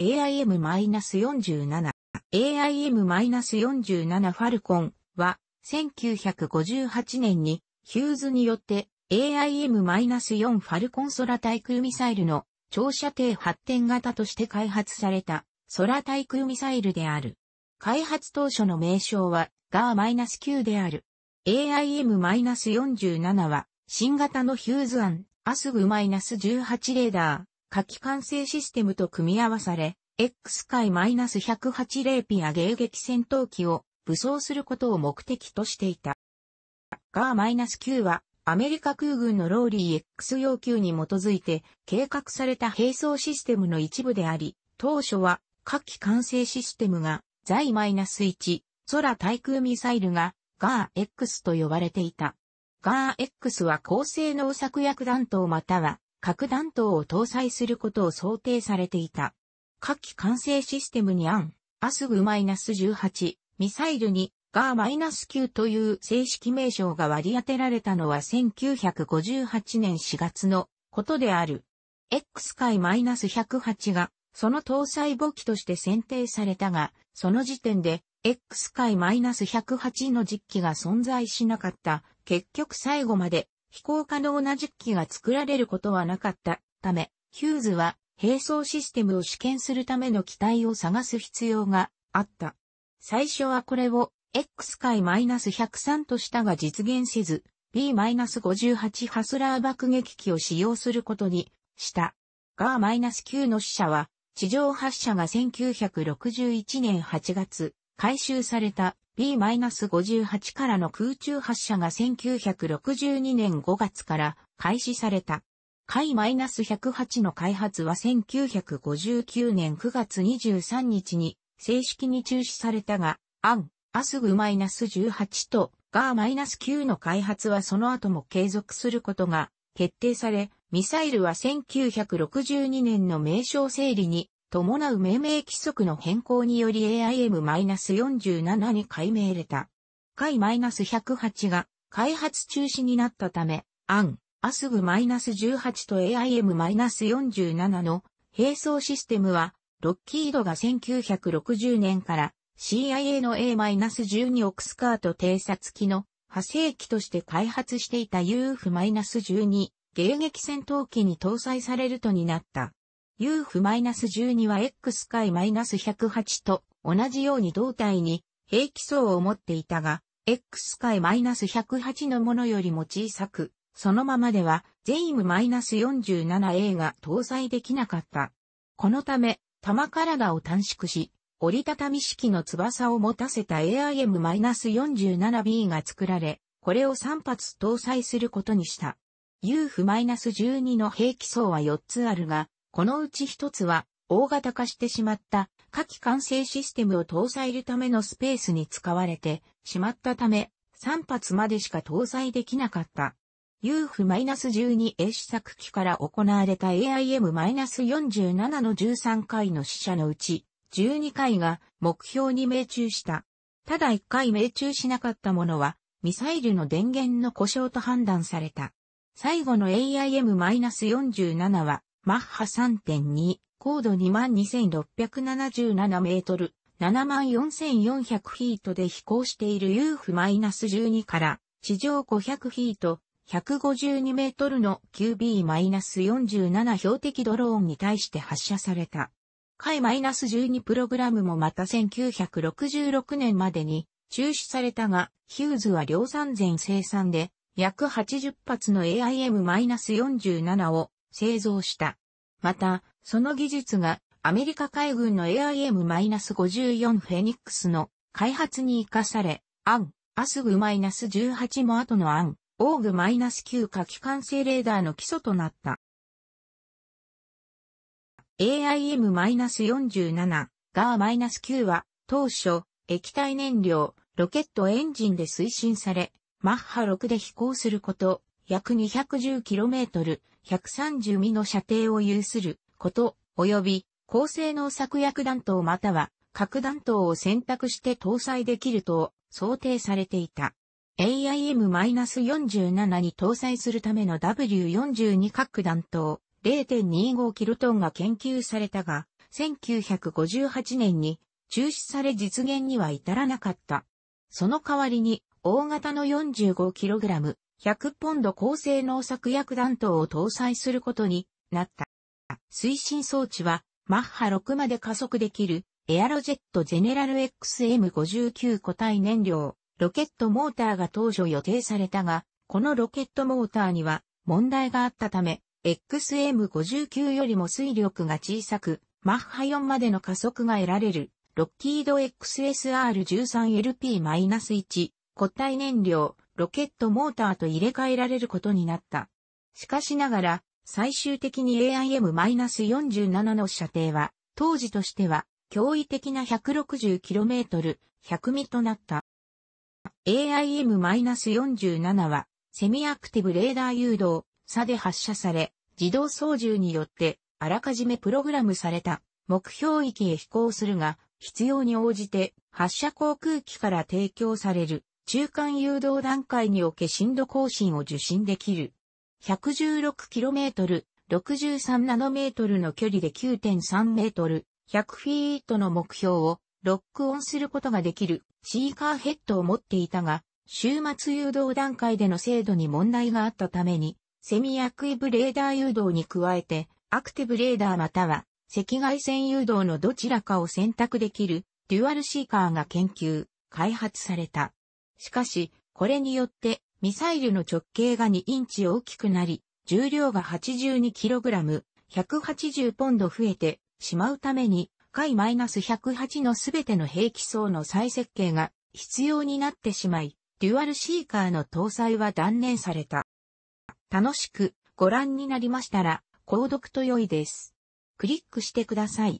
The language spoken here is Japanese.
AIM-47、AIM-47 ファルコンは1958年にヒューズによって AIM-4 ファルコン空対空ミサイルの長射程発展型として開発された空対空ミサイルである。開発当初の名称はガー9である。AIM-47 は新型のヒューズアンアスグ -18 レーダー、火器管制システムと組み合わされ、X 回1 8 0ピア迎撃戦闘機を武装することを目的としていた。ガー -9 はアメリカ空軍のローリー X 要求に基づいて計画された並走システムの一部であり、当初は火器管制システムが在 -1 空対空ミサイルがガー X と呼ばれていた。ガー X は高性能作薬弾頭または核弾頭を搭載することを想定されていた。火器管制システムにアン、アスグ -18、ミサイルにガー -9 という正式名称が割り当てられたのは1958年4月のことである。X 界 -108 がその搭載母機として選定されたが、その時点で X 界 -108 の実機が存在しなかった。結局最後まで飛行可能な10機が作られることはなかったため、ヒューズは並走システムを試験するための機体を探す必要があった。最初はこれを X 回 -103 としたが実現せず、B-58 ハスラー爆撃機を使用することにした。ガー -9 の死者は、地上発射が1961年8月、回収された B-58 からの空中発射が1962年5月から開始された。海 -108 の開発は1959年9月23日に正式に中止されたが、アン、アスグ -18 とガー -9 の開発はその後も継続することが決定され、ミサイルは1962年の名称整理に伴う命名規則の変更により AIM-47 に改名れた。解 -108 が開発中止になったため、アン、アスグ -18 と AIM-47 の並走システムは、ロッキードが1960年から CIA の A-12 オクスカート偵察機の派生機として開発していた UF-12 迎撃戦闘機に搭載されるとになった。UF-12 は X 回 -108 と同じように胴体に平気層を持っていたが、X 回 -108 のものよりも小さく、そのままでは、ゼイム -47A が搭載できなかった。このため、弾体を短縮し、折りたたみ式の翼を持たせた AIM-47B が作られ、これを3発搭載することにした。UF-12 の兵器層は4つあるが、このうち一つは、大型化してしまった下記完成システムを搭載るためのスペースに使われてしまったため、3発までしか搭載できなかった。UF-12A 試作機から行われた AIM-47 の13回の試射のうち、12回が目標に命中した。ただ1回命中しなかったものは、ミサイルの電源の故障と判断された。最後の AIM-47 は、マッハ3.2、高度22,677メートル、74,400フィートで飛行している UF-12 から、地上500フィート、152メートルの QB-47 標的ドローンに対して発射された。海－ a 1 2プログラムもまた1966年までに中止されたが、ヒューズは量産前生産で約80発の AIM-47 を製造した。また、その技術がアメリカ海軍の AIM-54 フェニックスの開発に活かされ、アン、アスグ -18 も後のアン、オーグ -9 火器管制レーダーの基礎となった。AIM-47 ガー -9 は当初液体燃料ロケットエンジンで推進されマッハ6で飛行すること約 210km 130ミの射程を有すること、及び高性能策略弾頭または核弾頭を選択して搭載できると想定されていた。AIM-47 に搭載するための W42 核弾頭0 2 5トンが研究されたが、1958年に中止され実現には至らなかった。その代わりに大型の 45kg 100ポンド高性能作薬弾頭を搭載することになった。推進装置は、マッハ6まで加速できる、エアロジェットゼネラル XM59 固体燃料、ロケットモーターが当初予定されたが、このロケットモーターには問題があったため、XM59 よりも水力が小さく、マッハ4までの加速が得られる、ロッキード XSR13LP-1 固体燃料、ロケットモーターと入れ替えられることになった。しかしながら、最終的に AIM-47 の射程は、当時としては、驚異的な 160km、100ミとなった。AIM-47 は、セミアクティブレーダー誘導、差で発射され、自動操縦によって、あらかじめプログラムされた、目標域へ飛行するが、必要に応じて、発射航空機から提供される中間誘導段階におけ震度更新を受信できる。116km、63nm の距離で 9.3m、100フィートの目標をロックオンすることができるシーカーヘッドを持っていたが、週末誘導段階での精度に問題があったために、セミアクイブレーダー誘導に加えて、アクティブレーダーまたは赤外線誘導のどちらかを選択できるデュアルシーカーが研究、開発された。しかし、これによって、ミサイルの直径が2インチ大きくなり、重量が 82kg、180ポンド増えてしまうために、回 -108 のすべての兵器層の再設計が必要になってしまい、デュアルシーカーの搭載は断念された。楽しくご覧になりましたら、購読と良いです。クリックしてください。